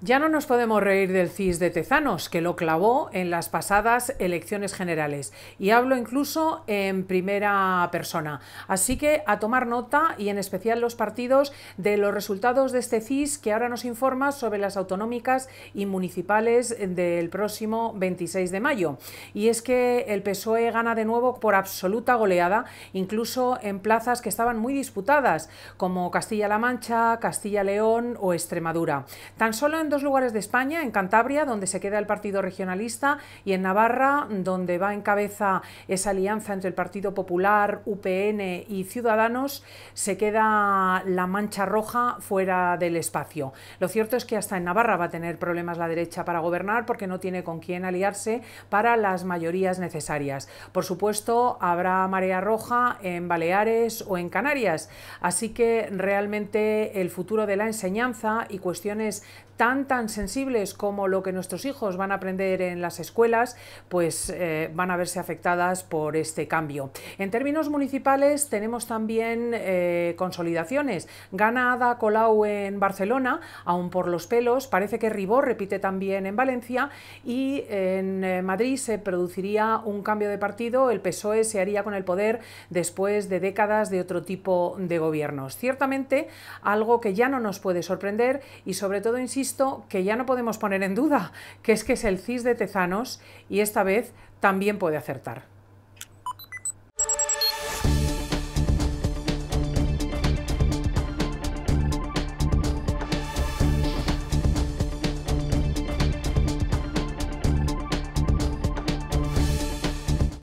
Ya no nos podemos reír del CIS de Tezanos, que lo clavó en las pasadas elecciones generales. Y hablo incluso en primera persona. Así que a tomar nota y en especial los partidos de los resultados de este CIS que ahora nos informa sobre las autonómicas y municipales del próximo 26 de mayo. Y es que el PSOE gana de nuevo por absoluta goleada, incluso en plazas que estaban muy disputadas, como Castilla-La Mancha, Castilla-León o Extremadura. Tan solo en dos lugares de España, en Cantabria, donde se queda el Partido Regionalista, y en Navarra, donde va en cabeza esa alianza entre el Partido Popular, UPN y Ciudadanos, se queda la mancha roja fuera del espacio. Lo cierto es que hasta en Navarra va a tener problemas la derecha para gobernar porque no tiene con quién aliarse para las mayorías necesarias. Por supuesto, habrá marea roja en Baleares o en Canarias, así que realmente el futuro de la enseñanza y cuestiones tan tan sensibles como lo que nuestros hijos van a aprender en las escuelas, pues eh, van a verse afectadas por este cambio. En términos municipales tenemos también eh, consolidaciones. Gana Ada Colau en Barcelona, aún por los pelos, parece que Ribó repite también en Valencia y en eh, Madrid se produciría un cambio de partido, el PSOE se haría con el poder después de décadas de otro tipo de gobiernos. Ciertamente algo que ya no nos puede sorprender y sobre todo, insisto, que ya no podemos poner en duda, que es que es el CIS de Tezanos y esta vez también puede acertar.